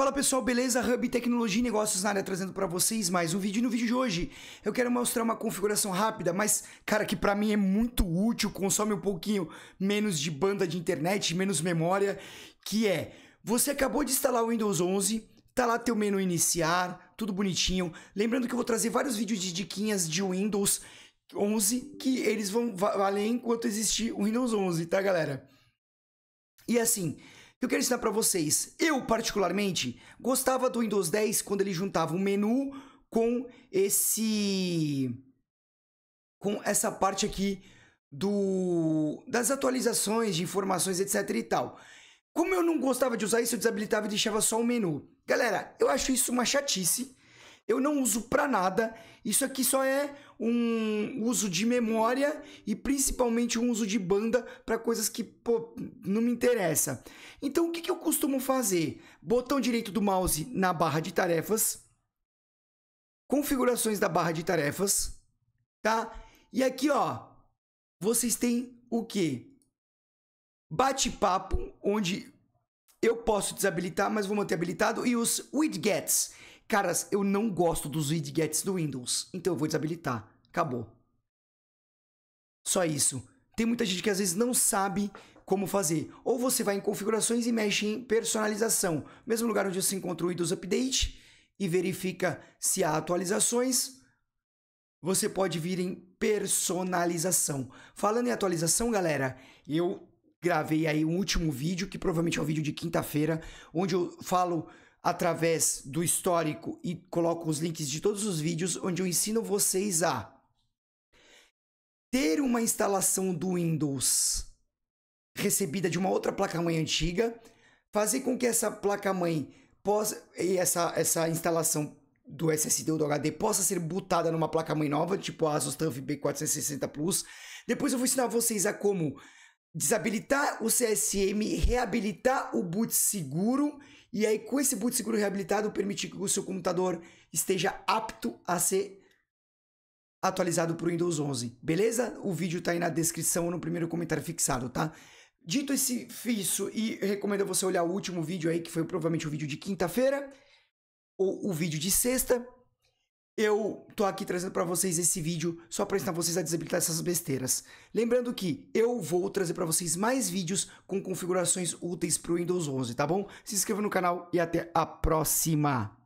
Fala pessoal, beleza? Hub Tecnologia e Negócios na área trazendo para vocês mais um vídeo. E no vídeo de hoje eu quero mostrar uma configuração rápida, mas cara, que para mim é muito útil, consome um pouquinho menos de banda de internet, menos memória, que é, você acabou de instalar o Windows 11, tá lá teu menu iniciar, tudo bonitinho. Lembrando que eu vou trazer vários vídeos de diquinhas de Windows 11 que eles vão valer enquanto existir o Windows 11, tá galera? E assim, eu quero ensinar para vocês. Eu, particularmente, gostava do Windows 10 quando ele juntava o menu com esse... com essa parte aqui do das atualizações de informações, etc e tal. Como eu não gostava de usar isso, eu desabilitava e deixava só o menu. Galera, eu acho isso uma chatice eu não uso para nada. Isso aqui só é um uso de memória e principalmente um uso de banda para coisas que pô, não me interessa. Então o que, que eu costumo fazer? Botão direito do mouse na barra de tarefas, configurações da barra de tarefas, tá? E aqui, ó, vocês têm o que? Bate-papo, onde eu posso desabilitar, mas vou manter habilitado, e os widgets Caras, eu não gosto dos widgets do Windows, então eu vou desabilitar. Acabou. Só isso. Tem muita gente que às vezes não sabe como fazer. Ou você vai em configurações e mexe em personalização. Mesmo lugar onde você encontra o Windows Update e verifica se há atualizações. Você pode vir em personalização. Falando em atualização, galera, eu gravei aí um último vídeo, que provavelmente é o um vídeo de quinta-feira, onde eu falo através do histórico e coloco os links de todos os vídeos onde eu ensino vocês a ter uma instalação do Windows recebida de uma outra placa-mãe antiga, fazer com que essa placa-mãe possa e essa essa instalação do SSD ou do HD possa ser bootada numa placa-mãe nova, tipo a Asus TUF B460 Plus. Depois eu vou ensinar vocês a como desabilitar o CSM, reabilitar o boot seguro e aí com esse boot seguro reabilitado permitir que o seu computador esteja apto a ser atualizado para o Windows 11. Beleza? O vídeo está aí na descrição ou no primeiro comentário fixado, tá? Dito esse isso e recomendo você olhar o último vídeo aí que foi provavelmente o vídeo de quinta-feira ou o vídeo de sexta eu tô aqui trazendo para vocês esse vídeo só para ensinar vocês a desabilitar essas besteiras. Lembrando que eu vou trazer para vocês mais vídeos com configurações úteis para o Windows 11, tá bom? Se inscreva no canal e até a próxima!